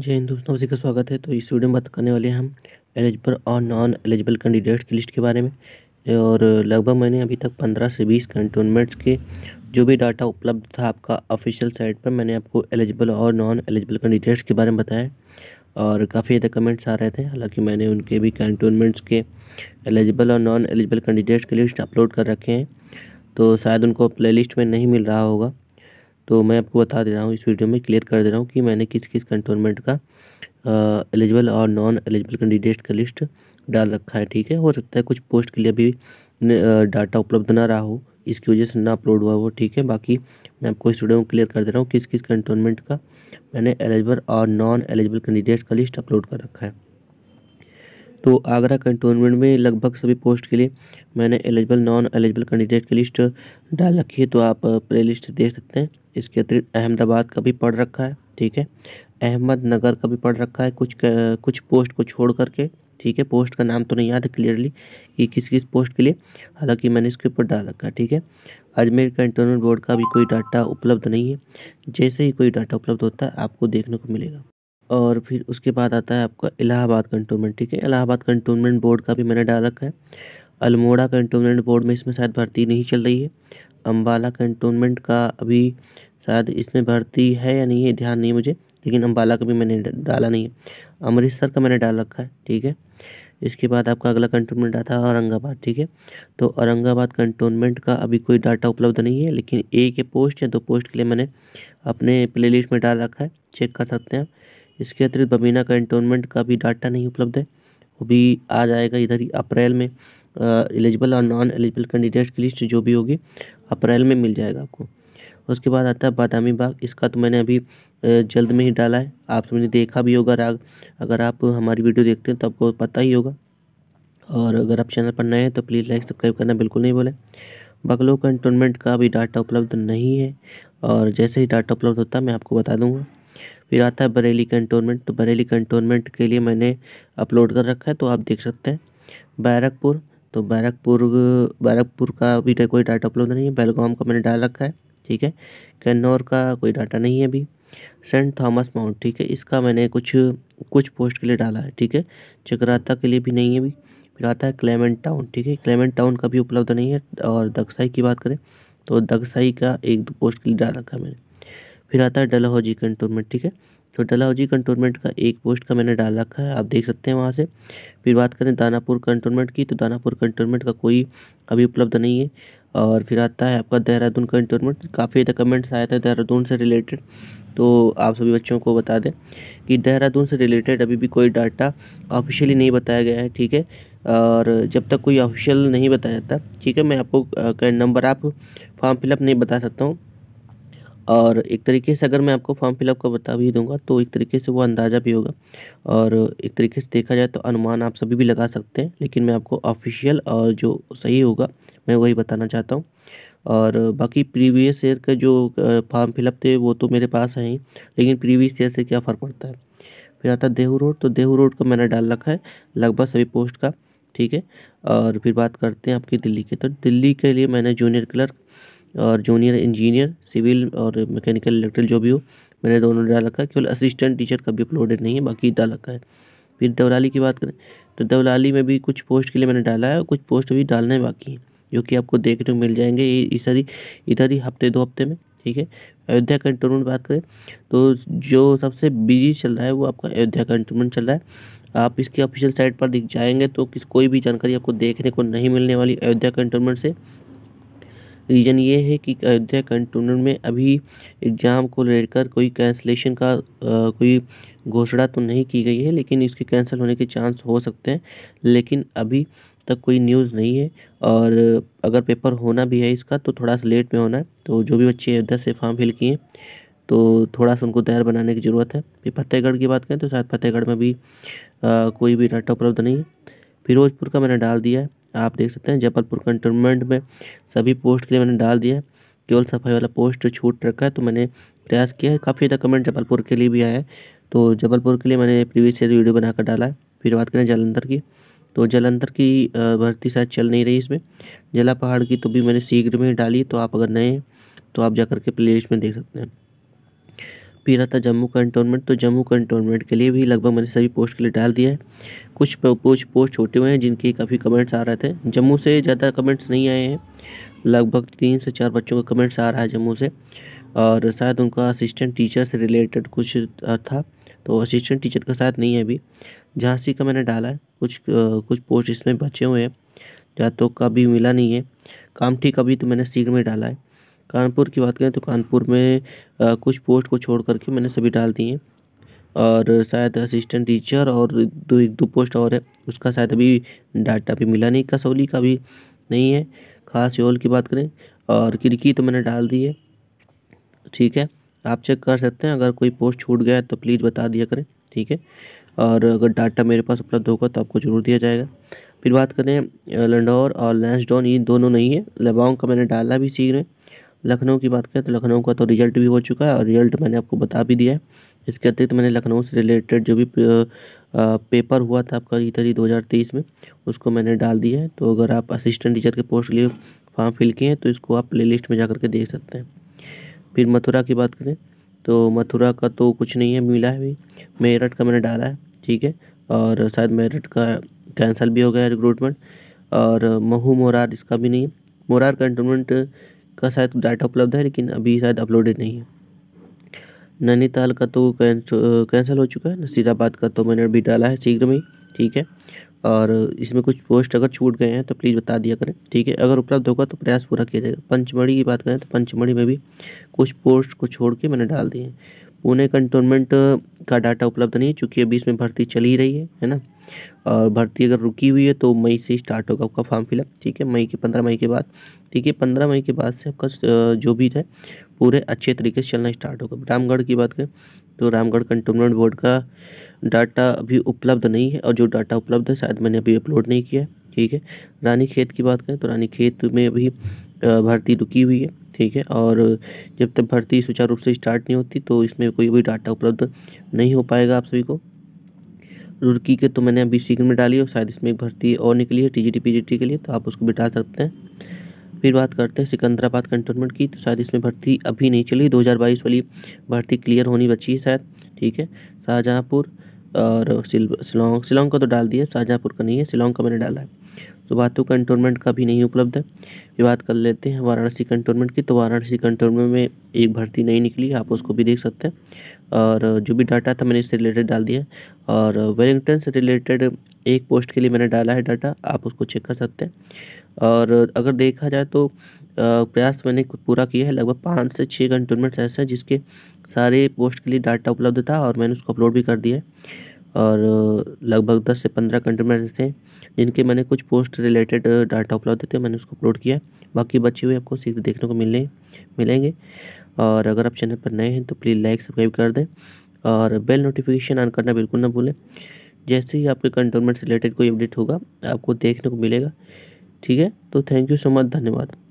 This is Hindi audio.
जय हिंद दोस्तों उसी का स्वागत है तो इस वीडियो में बात करने वाले हैं हम एलिजिबल और नॉन एलिजिबल कैंडिडेट्स की लिस्ट के बारे में और लगभग मैंने अभी तक पंद्रह से बीस कंटोनमेंट्स के जो भी डाटा उपलब्ध था आपका ऑफिशियल साइट पर मैंने आपको एलिजिबल और नॉन एलिजिबल कैंडिडेट्स के बारे में बताया और काफ़ी ज़्यादा कमेंट्स आ रहे थे हालाँकि मैंने उनके भी कैंटोनमेंट्स के एलिजिबल और नॉन एलिजिबल कैंडिडेट्स की लिस्ट अपलोड कर रखे हैं तो शायद उनको प्ले में नहीं मिल रहा होगा तो मैं आपको बता दे रहा हूँ इस वीडियो में क्लियर कर दे रहा हूँ कि मैंने किस किस कंटोनमेंट का एलिजिबल और नॉन एलिजिबल कैंडिडेट का लिस्ट डाल रखा है ठीक है हो सकता है कुछ पोस्ट के लिए भी डाटा उपलब्ध ना रहा हो इसकी वजह से ना अपलोड हुआ हो ठीक है बाकी मैं आपको इस वीडियो में क्लियर कर दे रहा हूँ किस किस कंटोनमेंट का मैंने एलिजिबल और नॉन एलिजिबल कैंडिडेट का लिस्ट अपलोड कर रखा है तो आगरा कंटोनमेंट में लगभग सभी पोस्ट के लिए मैंने एलिजिबल नॉन एलिजिबल कैंडिडेट की लिस्ट डाल रखी है तो आप प्ले लिस्ट देख सकते हैं इसके अतिरिक्त अहमदाबाद का भी पढ़ रखा है ठीक है अहमदनगर का भी पढ़ रखा है कुछ कुछ पोस्ट को छोड़ करके ठीक है पोस्ट का नाम तो नहीं याद है क्लियरली कि किस किस पोस्ट के लिए हालांकि मैंने इसके ऊपर डाल रखा है ठीक है अजमेर कंटोनमेंट बोर्ड का भी कोई डाटा उपलब्ध नहीं है जैसे ही कोई डाटा उपलब्ध होता है आपको देखने को मिलेगा और फिर उसके बाद आता है आपका इलाहाबाद कंटोनमेंट ठीक है इलाहाबाद कंटोनमेंट बोर्ड का भी मैंने डाल रखा है अल्मोड़ा कंटोनमेंट बोर्ड में इसमें शायद भर्ती नहीं चल रही है अम्बाला कंटोनमेंट का अभी शायद इसमें भर्ती है या नहीं है ध्यान नहीं मुझे लेकिन अम्बाला का भी मैंने डाला नहीं है अमृतसर का मैंने डाल रखा है ठीक है इसके बाद आपका अगला कंटोनमेंट आता है औरंगाबाद ठीक है तो औरंगाबाद कंटोनमेंट का अभी कोई डाटा उपलब्ध नहीं है लेकिन एक ही पोस्ट या दो पोस्ट के लिए मैंने अपने प्लेलिस्ट में डाल रखा है चेक कर सकते हैं आप इसके अतिरिक्त बबीना कंटोनमेंट का भी डाटा नहीं उपलब्ध है वो भी आ जाएगा इधर ही अप्रैल में एलिजिबल और नॉन एलिजिबल कैंडिडेट्स की लिस्ट जो भी होगी अप्रैल में मिल जाएगा आपको उसके बाद आता है बादामी बाग इसका तो मैंने अभी जल्द में ही डाला है आप सबने देखा भी होगा राग अगर आप हमारी वीडियो देखते हैं तो आपको पता ही होगा और अगर आप चैनल पर नए हैं तो प्लीज़ लाइक सब्सक्राइब करना बिल्कुल नहीं बोले बगलों कंटोनमेंट का भी डाटा उपलब्ध नहीं है और जैसे ही डाटा उपलब्ध होता है मैं आपको बता दूंगा फिर आता है बरेली कंटोनमेंट तो बरेली कंटोनमेंट के लिए मैंने अपलोड कर रखा है तो आप देख सकते हैं बैरकपुर तो बैरकपुर बैरकपुर का भी कोई डाटा उपलब्ध नहीं है बैलगाम का मैंने डाल रखा है ठीक है कन्नौर का कोई डाटा नहीं है अभी सेंट थॉमस माउंट ठीक है इसका मैंने कुछ कुछ पोस्ट के लिए डाला है ठीक है चक्राता के लिए भी नहीं है अभी फिर आता है क्लेमेंट टाउन ठीक है क्लेमेंट टाउन का भी उपलब्ध नहीं है और दक्साई की बात करें तो दक्साई का एक दो पोस्ट के लिए डाल रखा है मैंने फिर आता है डलहौजी कंटोनमेंट ठीक है तो डलहौजी कंटोनमेंट का एक पोस्ट का मैंने डाल रखा है आप देख सकते हैं वहाँ से फिर बात करें दानापुर कंटोनमेंट की तो दानापुर कंटोनमेंट का कोई अभी उपलब्ध नहीं है और फिर आता है आपका देहरादून का इंटरमेंट काफ़ी ज़्यादा कमेंट्स आया था देहरादून से रिलेटेड तो आप सभी बच्चों को बता दें कि देहरादून से रिलेटेड अभी भी कोई डाटा ऑफिशियली नहीं बताया गया है ठीक है और जब तक कोई ऑफिशियल नहीं बताया जाता ठीक है मैं आपको नंबर आप फॉर्म फिलअप नहीं बता सकता हूँ और एक तरीके से अगर मैं आपको फॉर्म फिलअप का बता भी दूंगा तो एक तरीके से वो अंदाज़ा भी होगा और एक तरीके से देखा जाए तो अनुमान आप सभी भी लगा सकते हैं लेकिन मैं आपको ऑफिशियल और जो सही होगा मैं वही बताना चाहता हूँ और बाकी प्रीवियस ईयर के जो फॉर्म फिलअप थे वो तो मेरे पास हैं ही लेकिन प्रीवियस ईयर से क्या फ़र्क पड़ता है फिर आता है देहू रोड तो देहू रोड का मैंने डाल रखा है लगभग सभी पोस्ट का ठीक है और फिर बात करते हैं आपकी दिल्ली की तो दिल्ली के लिए मैंने जूनियर क्लर्क और जूनियर इंजीनियर सिविल और मैकेनिकल इलेक्ट्रिकल जो भी हो मैंने दोनों डाल रखा है केवल असिस्टेंट टीचर का भी अपलोडेड नहीं है बाकी डाल रखा है फिर देवलाली की बात करें तो देवलाली में भी कुछ पोस्ट के लिए मैंने डाला है और कुछ पोस्ट अभी डालने बाकी हैं जो कि आपको देखने को मिल जाएंगे इस इधर ही हफ्ते दो हफ्ते में ठीक है अयोध्या कंटोनमेंट बात करें तो जो सबसे बिजी चल रहा है वो आपका अयोध्या कंटोनमेंट चल रहा है आप इसकी ऑफिशियल साइट पर दिख जाएंगे तो किस कोई भी जानकारी आपको देखने को नहीं मिलने वाली अयोध्या कंटोनमेंट से रीज़न ये है कि अयोध्या कंटोनमेंट में अभी एग्ज़ाम को लेकर कोई कैंसलेशन का कोई घोषणा तो नहीं की गई है लेकिन इसके कैंसिल होने के चांस हो सकते हैं लेकिन अभी तक कोई न्यूज़ नहीं है और अगर पेपर होना भी है इसका तो थोड़ा सा लेट में होना है तो जो भी बच्चे अयोध्या से फॉर्म फिल किए तो थोड़ा सा उनको तैयार बनाने की ज़रूरत है फिर फतेहगढ़ की बात करें तो शायद फतेहगढ़ में भी आ, कोई भी डाटा उपलब्ध नहीं है फिरोजपुर का मैंने डाल दिया है आप देख सकते हैं जबलपुर कंटोनमेंट में सभी पोस्ट के लिए मैंने डाल दिया है केवल सफाई वाला पोस्ट छूट रखा है तो मैंने प्रयास किया है काफ़ी ज़्यादा कमेंट जबलपुर के लिए भी आया है तो जबलपुर के लिए मैंने प्रीवियस ईयर वीडियो बनाकर डाला है फिर बात करें जलंधर की तो जलंधर की भर्ती शायद चल नहीं रही इसमें जला पहाड़ की तो भी मैंने शीघ्र में डाली तो आप अगर नए हैं तो आप जा के प्ले में देख सकते हैं भी रहता जम्मू कंटोनमेंट तो जम्मू कंटोनमेंट के लिए भी लगभग मैंने सभी पोस्ट के लिए डाल दिया है कुछ कुछ पोस्ट छोटे हुए हैं जिनके काफ़ी कमेंट्स आ रहे थे जम्मू से ज़्यादा कमेंट्स नहीं आए हैं लगभग तीन से चार बच्चों का कमेंट्स आ रहा है जम्मू से और शायद उनका असिस्टेंट टीचर से रिलेटेड कुछ था तो असिस्टेंट टीचर का शायद नहीं है अभी झांसी का मैंने डाला है कुछ कुछ पोस्ट इसमें बचे हुए हैं या तो कभी मिला नहीं है काम ठीक अभी तो मैंने सीख में डाला है कानपुर की बात करें तो कानपुर में कुछ पोस्ट को छोड़ करके मैंने सभी डाल दिए हैं और शायद असिस्टेंट टीचर और दो एक दो पोस्ट और है उसका शायद अभी डाटा भी मिला नहीं कसौली का भी नहीं है खास योल की बात करें और खिड़की तो मैंने डाल दी है ठीक है आप चेक कर सकते हैं अगर कोई पोस्ट छूट गया है तो प्लीज़ बता दिया करें ठीक है और अगर डाटा मेरे पास उपलब्ध होगा तो आपको ज़रूर दिया जाएगा फिर बात करें लंडौर और लैंसडोन ये दोनों नहीं है लेबोंग का मैंने डाला भी रहे हैं लखनऊ की बात करें तो लखनऊ का तो रिजल्ट भी हो चुका है और रिजल्ट मैंने आपको बता भी दिया है इसके अतिरिक्त मैंने लखनऊ से रिलेटेड जो भी पेपर हुआ था आपका इधर ही दो में उसको मैंने डाल दिया है तो अगर आप असिस्टेंट टीचर के पोस्ट के लिए फॉर्म फिल किए हैं तो इसको आप लिस्ट में जा करके देख सकते हैं फिर मथुरा की बात करें तो मथुरा का तो कुछ नहीं है मिला है अभी मेरठ का मैंने डाला है ठीक है और शायद मेरठ का कैंसिल भी हो गया रिक्रूटमेंट और महू मोरार इसका भी नहीं है मोरार कंटोनमेंट का शायद डाटा उपलब्ध है लेकिन अभी शायद अपलोडेड नहीं है नैनीताल का तो कैंसिल हो चुका है नसीराबाद का तो मैंने अभी डाला है शीघ्र में ठीक है और इसमें कुछ पोस्ट अगर छूट गए हैं तो प्लीज़ बता दिया करें ठीक है अगर उपलब्ध होगा तो प्रयास पूरा किया जाएगा पंचमढ़ी की बात करें तो पंचमढ़ी में भी कुछ पोस्ट को छोड़ के मैंने डाल दिए हैं पुणे कंटोनमेंट का डाटा उपलब्ध नहीं है चूँकि अभी इसमें भर्ती चली रही है है ना और भर्ती अगर रुकी हुई है तो मई से स्टार्ट होगा आपका फॉर्म फिलअप ठीक है मई के पंद्रह मई के बाद ठीक है पंद्रह मई के बाद से आपका जो भी है पूरे अच्छे तरीके से चलना स्टार्ट होगा रामगढ़ की बात करें तो रामगढ़ कंटोनमेंट बोर्ड का डाटा अभी उपलब्ध नहीं है और जो डाटा उपलब्ध है शायद मैंने अभी अपलोड नहीं किया है ठीक है रानी खेत की बात करें तो रानी खेत में अभी भर्ती रुकी हुई है ठीक है और जब तक भर्ती सुचारू रूप से स्टार्ट नहीं होती तो इसमें कोई भी डाटा उपलब्ध नहीं हो पाएगा आप सभी को रुड़की के तो मैंने अभी सीकर में डाली और शायद इसमें एक भर्ती और निकली है टी जी के लिए तो आप उसको बिठा सकते हैं फिर बात करते हैं सिकंदराबाद कंटोनमेंट की तो शायद इसमें भर्ती अभी नहीं चली 2022 वाली भर्ती क्लियर होनी बची है शायद ठीक है शाहजहाँपुर और सिलोंग सिलोंग का तो डाल दिया शाहजहाँपुर का नहीं है सिलोंग का मैंने डाला है सुबातु तो कंटोनमेंट तो का भी नहीं उपलब्ध है ये बात कर लेते हैं वाराणसी कंटोनमेंट की तो वाराणसी कंटोनमेंट में एक भर्ती नहीं निकली आप उसको भी देख सकते हैं और जो भी डाटा था मैंने इससे रिलेटेड डाल दिया और वेलिंगटन से रिलेटेड एक पोस्ट के लिए मैंने डाला है डाटा आप उसको चेक कर सकते हैं और अगर देखा जाए तो प्रयास मैंने पूरा किया है लगभग पाँच से छः कंटोनमेंट्स ऐसे हैं जिसके सारे पोस्ट के लिए डाटा उपलब्ध था और मैंने उसको अपलोड भी कर दिया है और लगभग दस से पंद्रह कंटेनमेंट्स थे जिनके मैंने कुछ पोस्ट रिलेटेड डाटा उपलब्ध थे मैंने उसको अपलोड किया बाकी बचे हुए आपको सीख देखने को मिलने मिलेंगे और अगर आप चैनल पर नए हैं तो प्लीज़ लाइक सब्सक्राइब कर दें और बेल नोटिफिकेशन ऑन करना बिल्कुल ना भूलें जैसे ही आपके कंटोनमेंट से रिलेटेड कोई अपडेट होगा आपको देखने को मिलेगा ठीक है तो थैंक यू सो मच धन्यवाद